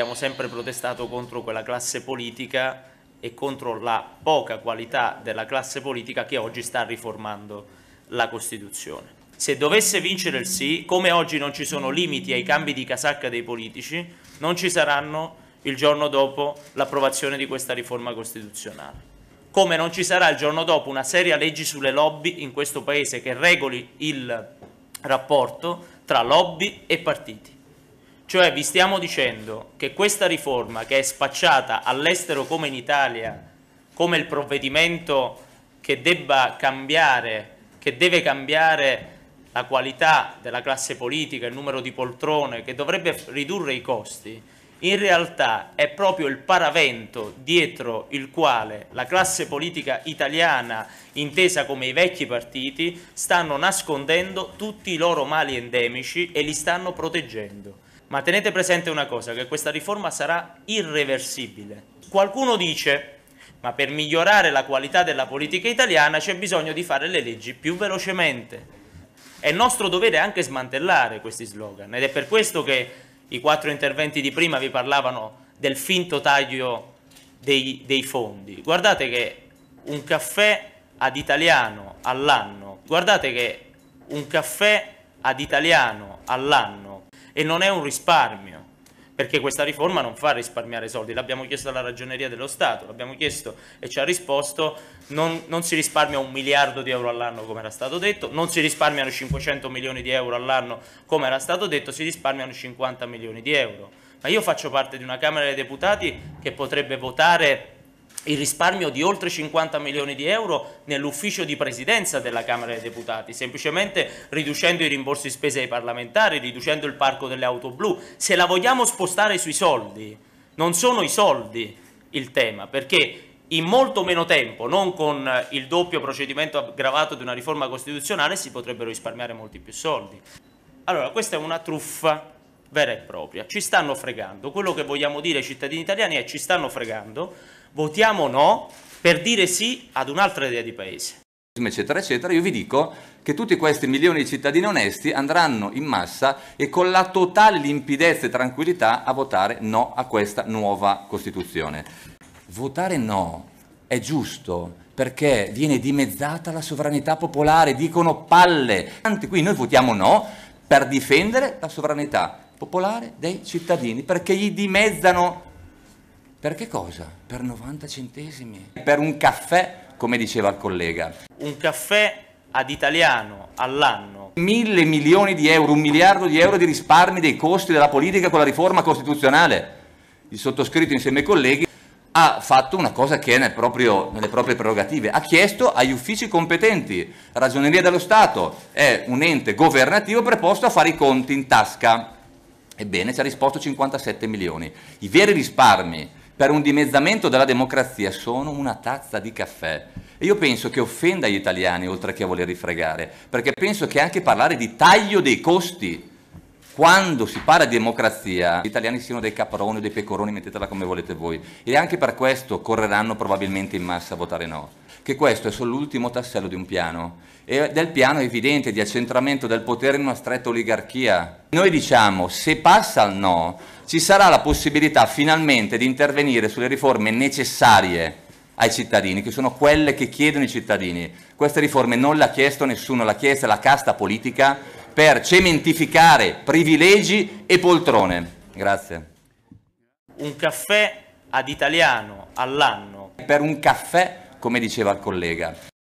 abbiamo sempre protestato contro quella classe politica e contro la poca qualità della classe politica che oggi sta riformando la Costituzione. Se dovesse vincere il sì, come oggi non ci sono limiti ai cambi di casacca dei politici, non ci saranno il giorno dopo l'approvazione di questa riforma costituzionale. Come non ci sarà il giorno dopo una seria legge sulle lobby in questo Paese che regoli il rapporto tra lobby e partiti. Cioè vi stiamo dicendo che questa riforma che è spacciata all'estero come in Italia, come il provvedimento che debba cambiare, che deve cambiare la qualità della classe politica, il numero di poltrone, che dovrebbe ridurre i costi, in realtà è proprio il paravento dietro il quale la classe politica italiana, intesa come i vecchi partiti, stanno nascondendo tutti i loro mali endemici e li stanno proteggendo. Ma tenete presente una cosa, che questa riforma sarà irreversibile. Qualcuno dice, ma per migliorare la qualità della politica italiana c'è bisogno di fare le leggi più velocemente. È nostro dovere anche smantellare questi slogan ed è per questo che i quattro interventi di prima vi parlavano del finto taglio dei, dei fondi. Guardate che un caffè ad italiano all'anno, guardate che un caffè ad italiano all'anno e non è un risparmio perché questa riforma non fa risparmiare soldi, l'abbiamo chiesto alla ragioneria dello Stato, l'abbiamo chiesto e ci ha risposto non, non, si risparmia un miliardo di euro all'anno come era stato detto, non si risparmiano 500 milioni di euro all'anno come era stato detto, si risparmiano 50 milioni di euro. Ma io faccio parte di una Camera dei Deputati che potrebbe votare il risparmio di oltre 50 milioni di euro nell'ufficio di presidenza della Camera dei Deputati, semplicemente riducendo i rimborsi spese ai parlamentari, riducendo il parco delle auto blu. Se la vogliamo spostare sui soldi, non sono i soldi il tema, perché in molto meno tempo, non con eh, il doppio procedimento aggravato di una riforma costituzionale, si potrebbero risparmiare molti più soldi. Allora, questa è una truffa vera e propria. Ci stanno fregando. Quello che vogliamo dire ai cittadini italiani è ci stanno fregando, votiamo no per dire sì ad un'altra idea di paese. Eccetera, eccetera, io vi dico che tutti questi milioni di cittadini onesti andranno in massa e con la totale limpidezza e tranquillità a votare no a questa nuova Costituzione. Votare no è giusto, perché viene dimezzata la sovranità popolare, dicono palle. Anzi, qui noi votiamo no per difendere la sovranità popolare dei cittadini, perché gli dimezzano per che cosa? Per 90 centesimi, per un caffè, come diceva il collega. Un caffè ad italiano all'anno. Mille milioni di euro, un miliardo di euro di risparmi dei costi della politica con la riforma costituzionale. Il sottoscritto insieme ai colleghi ha fatto una cosa che è nel proprio, nelle proprie prerogative, ha chiesto agli uffici competenti, Ragioneria dello Stato è un ente governativo preposto a fare i conti in tasca. Ebbene, ci ha risposto 57 milioni. I veri risparmi per un dimezzamento della democrazia sono una tazza di caffè. E io penso che offenda gli italiani oltre che a volerli fregare, perché penso che anche parlare di taglio dei costi quando si parla di democrazia, gli italiani siano dei caproni o dei pecoroni, mettetela come volete voi, e anche per questo correranno probabilmente in massa a votare no. Che questo è solo l'ultimo tassello di un piano, e del piano evidente di accentramento del potere in una stretta oligarchia. Noi diciamo, se passa al no, ci sarà la possibilità finalmente di intervenire sulle riforme necessarie ai cittadini, che sono quelle che chiedono i cittadini. Queste riforme non le ha chiesto nessuno, l'ha chiesta la casta politica per cementificare privilegi e poltrone. Grazie. Un caffè ad italiano all'anno. Per un caffè, come diceva il collega.